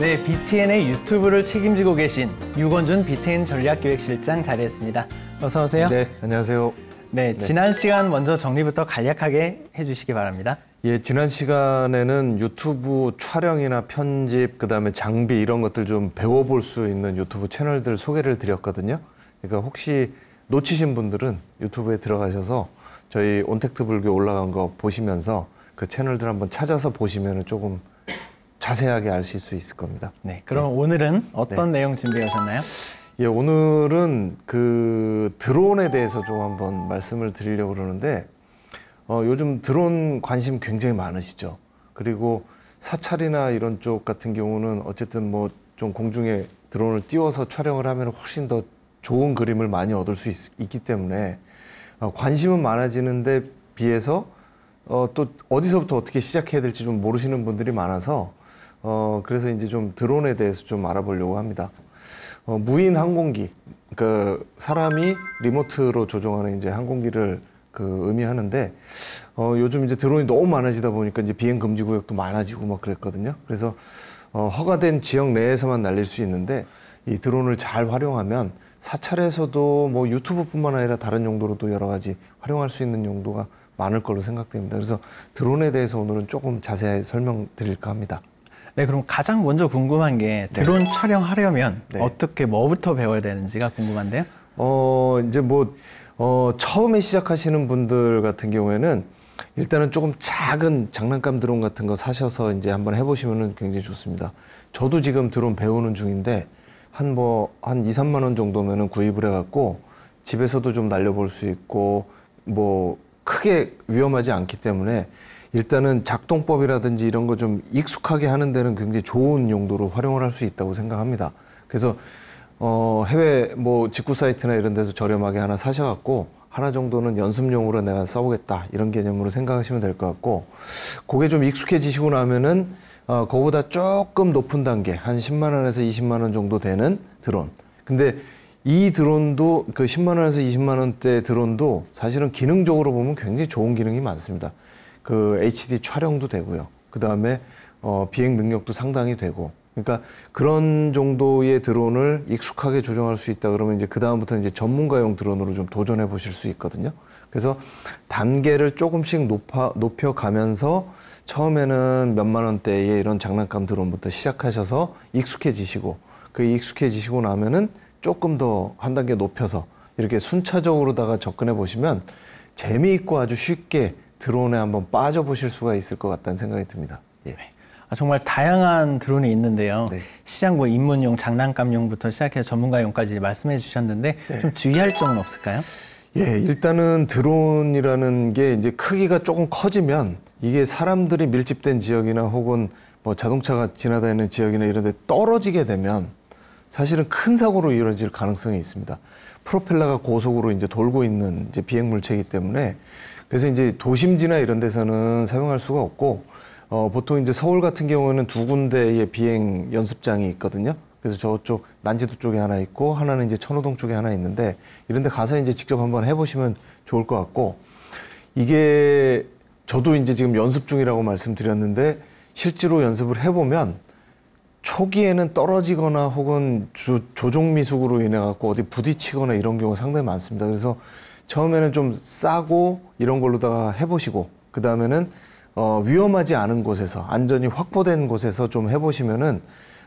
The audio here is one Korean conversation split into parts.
네, BTN의 유튜브를 책임지고 계신 유건준 BTN 전략기획실장 자리했습니다. 어서 오세요. 네, 안녕하세요. 네, 네, 지난 시간 먼저 정리부터 간략하게 해주시기 바랍니다. 예, 지난 시간에는 유튜브 촬영이나 편집, 그다음에 장비 이런 것들 좀 배워볼 수 있는 유튜브 채널들 소개를 드렸거든요. 그러니까 혹시 놓치신 분들은 유튜브에 들어가셔서 저희 온택트 불교 올라간 거 보시면서 그 채널들 한번 찾아서 보시면 조금 자세하게 아실 수 있을 겁니다. 네, 그럼 네. 오늘은 어떤 네. 내용 준비하셨나요? 예, 오늘은 그 드론에 대해서 좀 한번 말씀을 드리려고 그러는데 어, 요즘 드론 관심 굉장히 많으시죠. 그리고 사찰이나 이런 쪽 같은 경우는 어쨌든 뭐 좀 공중에 드론을 띄워서 촬영을 하면 훨씬 더 좋은 그림을 많이 얻을 수 있, 기 때문에 어, 관심은 많아지는데 비해서 어, 또 어디서부터 어떻게 시작해야 될지 좀 모르시는 분들이 많아서 어, 그래서 이제 좀 드론에 대해서 좀 알아보려고 합니다. 어, 무인 항공기, 그 사람이 리모트로 조종하는 이제 항공기를 그 의미하는데 어, 요즘 이제 드론이 너무 많아지다 보니까 이제 비행 금지 구역도 많아지고 막 그랬거든요. 그래서 어, 허가된 지역 내에서만 날릴 수 있는데 이 드론을 잘 활용하면 사찰에서도 뭐 유튜브뿐만 아니라 다른 용도로도 여러 가지 활용할 수 있는 용도가 많을 걸로 생각됩니다. 그래서 드론에 대해서 오늘은 조금 자세히 설명드릴까 합니다. 네, 그럼 가장 먼저 궁금한 게 네. 드론 네. 촬영하려면 네. 어떻게 뭐부터 배워야 되는지가 궁금한데요. 어, 이제 뭐 어, 처음에 시작하시는 분들 같은 경우에는 일단은 조금 작은 장난감 드론 같은 거 사셔서 이제 한번 해보시면은 굉장히 좋습니다. 저도 지금 드론 배우는 중인데 한 뭐한 2, 3만원 정도면은 구입을 해갖고 집에서도 좀 날려볼 수 있고 뭐 크게 위험하지 않기 때문에 일단은 작동법이라든지 이런 거 좀 익숙하게 하는 데는 굉장히 좋은 용도로 활용을 할 수 있다고 생각합니다. 그래서 어, 해외 뭐 직구 사이트나 이런 데서 저렴하게 하나 사셔갖고 하나 정도는 연습용으로 내가 써보겠다 이런 개념으로 생각하시면 될 것 같고 그게 좀 익숙해지시고 나면은 어, 그거보다 조금 높은 단계 한 10만 원에서 20만 원 정도 되는 드론 근데 이 드론도 그 10만 원에서 20만 원대 드론도 사실은 기능적으로 보면 굉장히 좋은 기능이 많습니다. 그 HD 촬영도 되고요. 그 다음에 어, 비행 능력도 상당히 되고. 그러니까 그런 정도의 드론을 익숙하게 조정할 수 있다 그러면 이제 그 다음부터 이제 전문가용 드론으로 좀 도전해 보실 수 있거든요. 그래서 단계를 조금씩 높아 높여 가면서 처음에는 몇 만 원대의 이런 장난감 드론부터 시작하셔서 익숙해지시고 그 익숙해지시고 나면은 조금 더 한 단계 높여서 이렇게 순차적으로다가 접근해 보시면 재미있고 아주 쉽게 드론에 한번 빠져보실 수가 있을 것 같다는 생각이 듭니다. 예. 네. 아, 정말 다양한 드론이 있는데요. 네. 시장 뭐 입문용, 장난감용부터 시작해서 전문가용까지 말씀해 주셨는데 네. 좀 주의할 점은 없을까요? 예, 일단은 드론이라는 게 이제 크기가 조금 커지면 이게 사람들이 밀집된 지역이나 혹은 뭐 자동차가 지나다니는 지역이나 이런 데 떨어지게 되면 사실은 큰 사고로 이어질 가능성이 있습니다. 프로펠러가 고속으로 이제 돌고 있는 이제 비행 물체이기 때문에 그래서 이제 도심지나 이런 데서는 사용할 수가 없고 어, 보통 이제 서울 같은 경우에는 두 군데의 비행 연습장이 있거든요. 그래서 저쪽 난지도 쪽에 하나 있고 하나는 이제 천호동 쪽에 하나 있는데 이런 데 가서 이제 직접 한번 해보시면 좋을 것 같고 이게 저도 이제 지금 연습 중이라고 말씀드렸는데 실제로 연습을 해보면 초기에는 떨어지거나 혹은 조, 조종 미숙으로 인해 갖고 어디 부딪히거나 이런 경우가 상당히 많습니다. 그래서 처음에는 좀 싸고 이런 걸로다가 해보시고 그 다음에는 어, 위험하지 않은 곳에서 안전이 확보된 곳에서 좀 해보시면은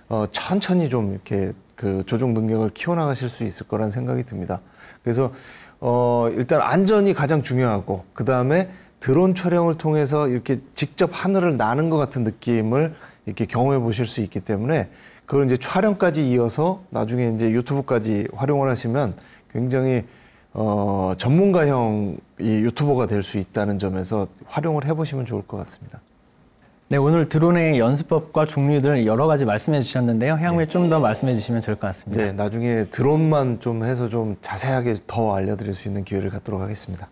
어, 천천히 좀 이렇게 그 조종 능력을 키워나가실 수 있을 거란 생각이 듭니다. 그래서 어, 일단 안전이 가장 중요하고 그 다음에 드론 촬영을 통해서 이렇게 직접 하늘을 나는 것 같은 느낌을 이렇게 경험해 보실 수 있기 때문에 그걸 이제 촬영까지 이어서 나중에 이제 유튜브까지 활용을 하시면 굉장히 어, 전문가형 이 유튜버가 될 수 있다는 점에서 활용을 해보시면 좋을 것 같습니다. 네, 오늘 드론의 연습법과 종류들 여러 가지 말씀해 주셨는데요. 향후에 네. 좀더 말씀해 주시면 좋을 것 같습니다. 네, 나중에 드론만 좀 해서 좀 자세하게 더 알려드릴 수 있는 기회를 갖도록 하겠습니다.